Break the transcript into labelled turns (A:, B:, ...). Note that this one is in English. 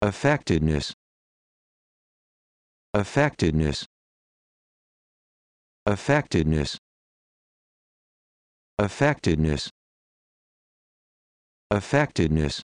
A: Affectedness. Affectedness. Affectedness. Affectedness. Affectedness.